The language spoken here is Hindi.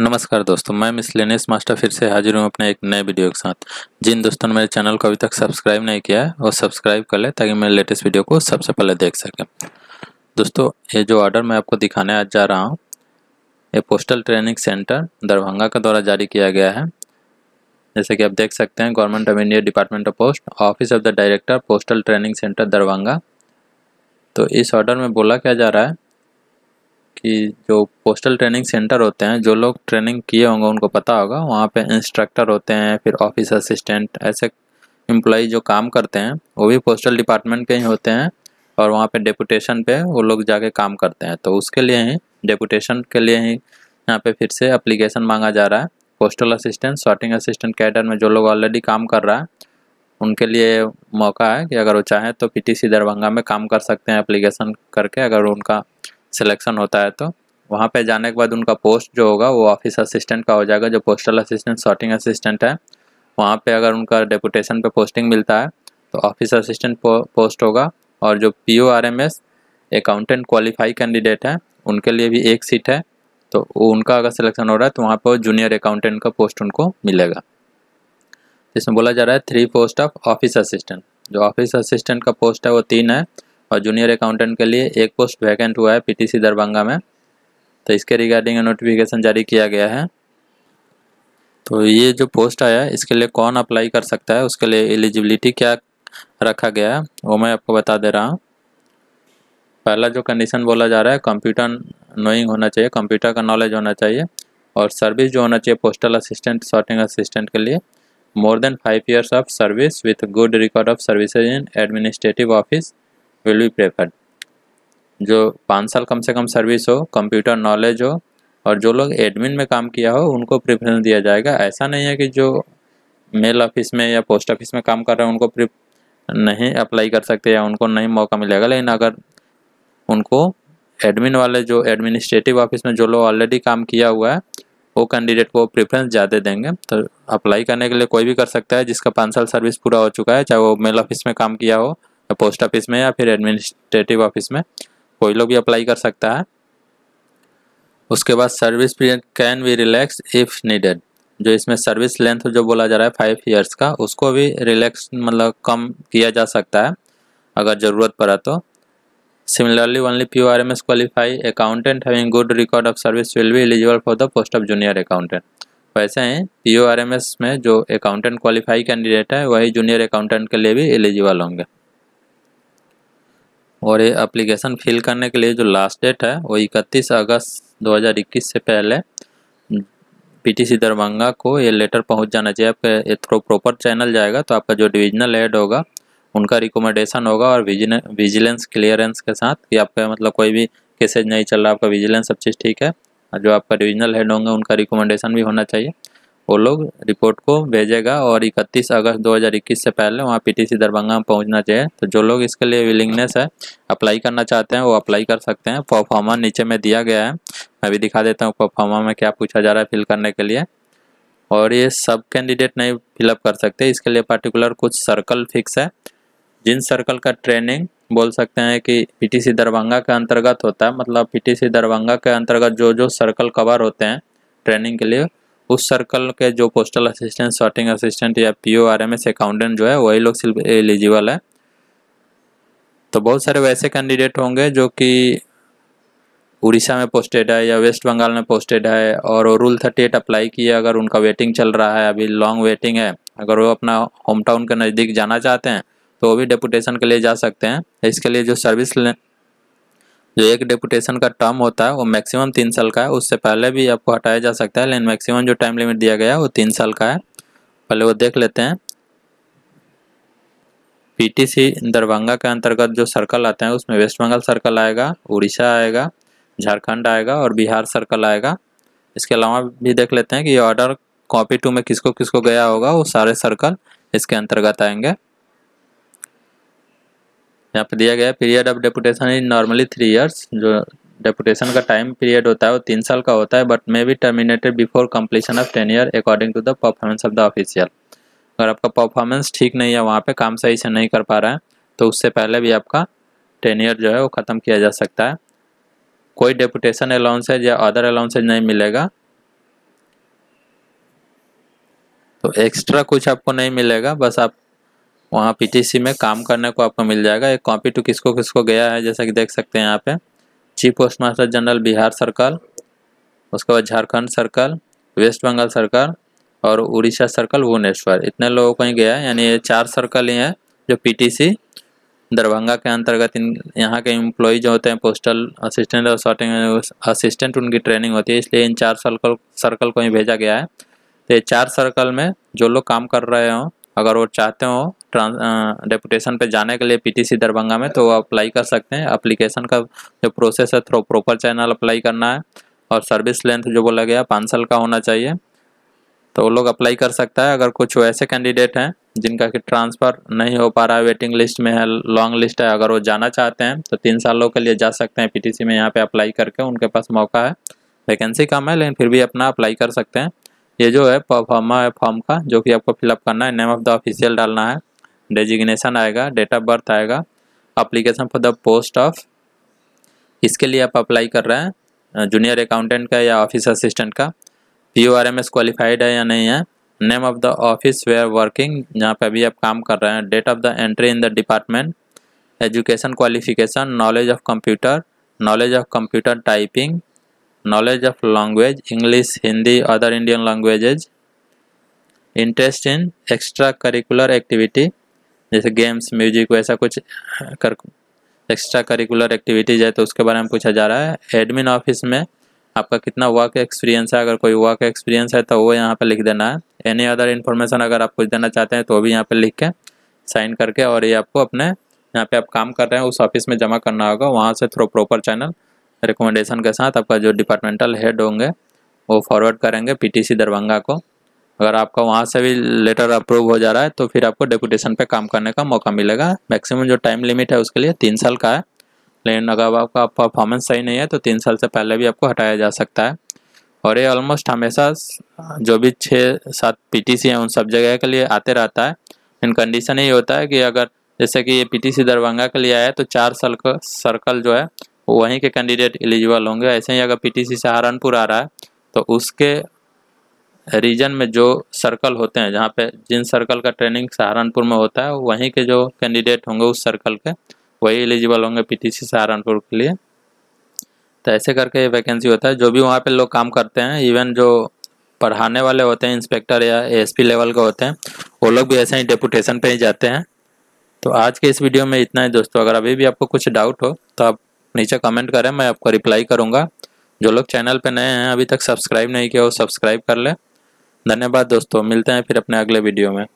नमस्कार दोस्तों मैं मिस लेनेस मास्टर फिर से हाजिर हूँ अपने एक नए वीडियो के साथ जिन दोस्तों ने मेरे चैनल को अभी तक सब्सक्राइब नहीं किया है वो सब्सक्राइब कर ले ताकि मेरे लेटेस्ट वीडियो को सबसे पहले देख सकें दोस्तों ये जो ऑर्डर मैं आपको दिखाने आज जा रहा हूँ ये पोस्टल ट्रेनिंग सेंटर दरभंगा के द्वारा जारी किया गया है जैसे कि आप देख सकते हैं government of India department of post office of the director postal training centre Darbhanga तो इस ऑर्डर में बोला क्या जा रहा है कि जो पोस्टल ट्रेनिंग सेंटर होते हैं जो लोग ट्रेनिंग किए होंगे उनको पता होगा वहाँ पे इंस्ट्रक्टर होते हैं फिर ऑफिस असिस्टेंट ऐसे एम्प्लॉय जो काम करते हैं वो भी पोस्टल डिपार्टमेंट के ही होते हैं और वहाँ पे डेपुटेशन पे वो लोग जाके काम करते हैं तो उसके लिए ही डेपुटेशन के लिए ही यहाँ पे फिर से अप्लीकेशन मांगा जा रहा है postal assistant sorting assistant cadre में जो लोग ऑलरेडी काम कर रहा है उनके लिए मौका है कि अगर वो चाहें तो पीटीसी दरभंगा में काम कर सकते हैं एप्लीकेशन करके अगर उनका सिलेक्शन होता है तो वहाँ पे जाने के बाद उनका पोस्ट जो होगा वो ऑफिस असिस्टेंट का हो जाएगा जो पोस्टल असिस्टेंट सॉर्टिंग असिस्टेंट है वहाँ पे अगर उनका डेपुटेशन पे पोस्टिंग मिलता है तो ऑफिस असिस्टेंट पोस्ट होगा और जो P O R M S accountant qualify candidate हैं उनके लिए भी एक सीट है तो उनका अगर सिलेक्शन हो रहा है तो वहाँ पर जूनियर अकाउंटेंट का पोस्ट उनको मिलेगा इसमें बोला जा रहा है three post of office assistant जो ऑफिस असिस्टेंट का पोस्ट है वो तीन है और जूनियर अकाउंटेंट के लिए एक पोस्ट वैकेंट हुआ है पीटीसी दरभंगा में तो इसके रिगार्डिंग नोटिफिकेशन जारी किया गया है तो ये जो पोस्ट आया है इसके लिए कौन अप्लाई कर सकता है उसके लिए एलिजिबिलिटी क्या रखा गया है वो मैं आपको बता दे रहा हूँ पहला जो कंडीशन बोला जा रहा है कंप्यूटर नोइंग होना चाहिए कंप्यूटर का नॉलेज होना चाहिए और सर्विस जो होना चाहिए पोस्टल असिस्टेंट सॉर्टिंग असिस्टेंट के लिए more than five years of service with good record of services in administrative office will be preferred जो पाँच साल कम से कम सर्विस हो कंप्यूटर नॉलेज हो और जो लोग एडमिन में काम किया हो उनको प्रेफरेंस दिया जाएगा ऐसा नहीं है कि जो मेल ऑफिस में या पोस्ट ऑफिस में काम कर रहे हैं उनको प्रिफ नहीं अप्लाई कर सकते या उनको नहीं मौका मिलेगा लेकिन अगर उनको एडमिन वाले जो एडमिनिस्ट्रेटिव ऑफिस में जो लोग ऑलरेडी काम किया हुआ है वो कैंडिडेट को प्रेफरेंस ज़्यादा देंगे तो अप्लाई करने के लिए कोई भी कर सकता है जिसका पाँच साल सर्विस पूरा हो चुका है चाहे वो मेल ऑफिस में काम किया हो पोस्ट ऑफिस में या फिर एडमिनिस्ट्रेटिव ऑफिस में कोई लोग भी अप्लाई कर सकता है उसके बाद service period can be relax if needed जो इसमें सर्विस लेंथ जो बोला जा रहा है फाइव ईयर्स का उसको भी रिलैक्स मतलब कम किया जा सकता है अगर ज़रूरत पड़ा तो similarly only P R M S qualify accountant having good record of service will be eligible for the post of junior accountant वैसे ही P O R M S में जो अकाउंटेंट क्वालिफाई कैंडिडेट है वही जूनियर अकाउंटेंट के लिए भी एलिजिबल होंगे और ये अप्लीकेशन फिल करने के लिए जो लास्ट डेट है वो इकतीस अगस्त 2021 से पहले पीटीसी दरभंगा को ये लेटर पहुंच जाना चाहिए आपके ये थ्रू प्रॉपर चैनल जाएगा तो आपका जो डिविजनल हेड होगा उनका रिकमेंडेशन होगा और विजिलेंस क्लियरेंस के साथ कि आपका मतलब कोई भी केसेज नहीं चल रहा आपका विजिलेंस सब चीज़ ठीक है जो आपका डिविजनल हेड होंगे उनका रिकमेंडेशन भी होना चाहिए वो लोग रिपोर्ट को भेजेगा और 31 अगस्त 2021 से पहले वहाँ पीटीसी दरभंगा में पहुँचना चाहिए तो जो लोग इसके लिए विलिंगनेस है अप्लाई करना चाहते हैं वो अप्लाई कर सकते हैं परफॉर्मा नीचे में दिया गया है मैं भी दिखा देता हूँ परफॉर्मा में क्या पूछा जा रहा है फिल करने के लिए और ये सब कैंडिडेट नहीं फिलअप कर सकते इसके लिए पर्टिकुलर कुछ सर्कल फिक्स है जिन सर्कल का ट्रेनिंग बोल सकते हैं कि पीटीसी दरभंगा के अंतर्गत होता है मतलब पीटीसी दरभंगा के अंतर्गत जो जो सर्कल कवर होते हैं ट्रेनिंग के लिए उस सर्कल के जो पोस्टल असिस्टेंट शॉटिंग असिस्टेंट या P O R M S accountant जो है वही लोग सिर्फ एलिजिबल है तो बहुत सारे वैसे कैंडिडेट होंगे जो कि उड़ीसा में पोस्टेड है या वेस्ट बंगाल में पोस्टेड है और रूल थर्टी एट अप्लाई किया अगर उनका वेटिंग चल रहा है अभी लॉन्ग वेटिंग है अगर वो अपना होम टाउन के नज़दीक जाना चाहते हैं तो वो भी डेपुटेशन के लिए जा सकते हैं इसके लिए जो सर्विस जो एक डेपुटेशन का टर्म होता है वो मैक्सिमम तीन साल का है उससे पहले भी आपको हटाया जा सकता है लेकिन मैक्सिमम जो टाइम लिमिट दिया गया है वो तीन साल का है पहले वो देख लेते हैं पीटीसी दरभंगा के अंतर्गत जो सर्कल आते हैं उसमें वेस्ट बंगाल सर्कल आएगा उड़ीसा आएगा झारखंड आएगा और बिहार सर्कल आएगा इसके अलावा भी देख लेते हैं कि ये ऑर्डर कॉपी टू में किसको किसको गया होगा वो सारे सर्कल इसके अंतर्गत आएंगे यहाँ पे दिया गया period of deputation is normally three years जो डेपुटेशन का टाइम पीरियड होता है वो तीन साल का होता है but may be terminated before completion of ten year according to the performance of the official अगर आपका परफॉर्मेंस ठीक नहीं है वहाँ पे काम सही से नहीं कर पा रहा है तो उससे पहले भी आपका टेन ईयर जो है वो ख़त्म किया जा सकता है कोई डेपुटेशन अलाउंसेज या अदर अलाउंसेज नहीं मिलेगा तो एक्स्ट्रा कुछ आपको नहीं मिलेगा बस आप वहाँ पीटीसी में काम करने को आपको मिल जाएगा एक कॉपी टू किसको किसको गया है जैसा कि देख सकते हैं यहाँ पे chief post master general Bihar circle उसके बाद झारखंड सर्कल वेस्ट बंगाल सर्कल और उड़ीसा सर्कल भुवनेश्वर इतने लोगों को ही गया है यानी ये चार सर्कल ही हैं जो पी दरभंगा के अंतर्गत इन यहाँ के एम्प्लॉज जो होते हैं पोस्टल असिस्टेंट और शॉर्टिंग असिस्टेंट उनकी ट्रेनिंग होती है इसलिए इन चार सर्कल सर्कल को ही भेजा गया है तो ये चार सर्कल में जो लोग काम कर रहे हों अगर वो चाहते हों डेपुटेशन पे जाने के लिए पीटीसी दरभंगा में तो वो अप्लाई कर सकते हैं अप्लीकेशन का जो प्रोसेस है थ्रो प्रॉपर चैनल अप्लाई करना है और सर्विस लेंथ जो बोला गया पाँच साल का होना चाहिए तो वो लोग अप्लाई कर सकता है अगर कुछ ऐसे कैंडिडेट हैं जिनका कि ट्रांसफ़र नहीं हो पा रहा है वेटिंग लिस्ट में है लॉन्ग लिस्ट है अगर वो जाना चाहते हैं तो तीन सालों के लिए जा सकते हैं पीटीसी में यहाँ पे अप्लाई करके उनके पास मौका है वैकेंसी कम है लेकिन फिर भी अपना अप्लाई कर सकते हैं ये जो है फॉर्मा है फॉर्म का जो कि आपको फिलअप करना है नेम ऑफ़ द ऑफिशियल डालना है डेजिग्नेशन आएगा डेट ऑफ बर्थ आएगा application for the post of इसके लिए आप अप्लाई कर रहे हैं जूनियर अकाउंटेंट का या ऑफिस असिस्टेंट का P O R M S qualified है या नहीं है name of the office where working जहाँ पे अभी आप काम कर रहे हैं date of the entry in the department education qualification knowledge of computer knowledge of computer typing knowledge of language English Hindi other Indian languages interest in extra curricular activity जैसे गेम्स म्यूजिक वैसा कुछ कर एक्स्ट्रा करिकुलर एक्टिविटीज़ है तो उसके बारे में पूछा जा रहा है एडमिन ऑफिस में आपका कितना वर्क एक्सपीरियंस है अगर कोई वर्क एक्सपीरियंस है तो वो यहाँ पर लिख देना है एनी अदर इन्फॉर्मेशन अगर आप कुछ देना चाहते हैं तो भी यहाँ पर लिख के साइन करके और ये आपको अपने यहाँ पे आप काम कर रहे हैं उस ऑफिस में जमा करना होगा वहाँ से थ्रो प्रॉपर चैनल रिकमेंडेशन के साथ आपका जो डिपार्टमेंटल हेड होंगे वो फॉरवर्ड करेंगे पीटीसी दरभंगा को अगर आपका वहाँ से भी लेटर अप्रूव हो जा रहा है तो फिर आपको डेपुटेशन पे काम करने का मौका मिलेगा मैक्सिमम जो टाइम लिमिट है उसके लिए तीन साल का है लेकिन अगर आपका परफॉर्मेंस सही नहीं है तो तीन साल से पहले भी आपको हटाया जा सकता है और ये ऑलमोस्ट हमेशा जो भी छः सात पीटीसी हैं उन सब जगह के लिए आते रहता है इन कंडीशन ये होता है कि अगर जैसे कि ये सी दरभंगा के लिए आया तो चार साल का सर्कल जो है वहीं के कैंडिडेट एलिजिबल होंगे ऐसे ही अगर सी सहारनपुर आ रहा है तो उसके रीजन में जो सर्कल होते हैं जहाँ पे जिन सर्कल का ट्रेनिंग सहारनपुर में होता है वहीं के जो कैंडिडेट होंगे उस सर्कल के वही एलिजिबल होंगे पीटीसी सहारनपुर के लिए तो ऐसे करके ये वैकेंसी होता है जो भी वहाँ पे लोग काम करते हैं इवन जो पढ़ाने वाले होते हैं इंस्पेक्टर या एएसपी लेवल के होते हैं वो लोग भी ऐसे ही डेपुटेशन पर ही जाते हैं तो आज के इस वीडियो में इतना ही दोस्तों अगर अभी भी आपको कुछ डाउट हो तो आप नीचे कमेंट करें मैं आपको रिप्लाई करूँगा जो लोग चैनल पर नए हैं अभी तक सब्सक्राइब नहीं किया वो सब्सक्राइब कर लें धन्यवाद दोस्तों मिलते हैं फिर अपने अगले वीडियो में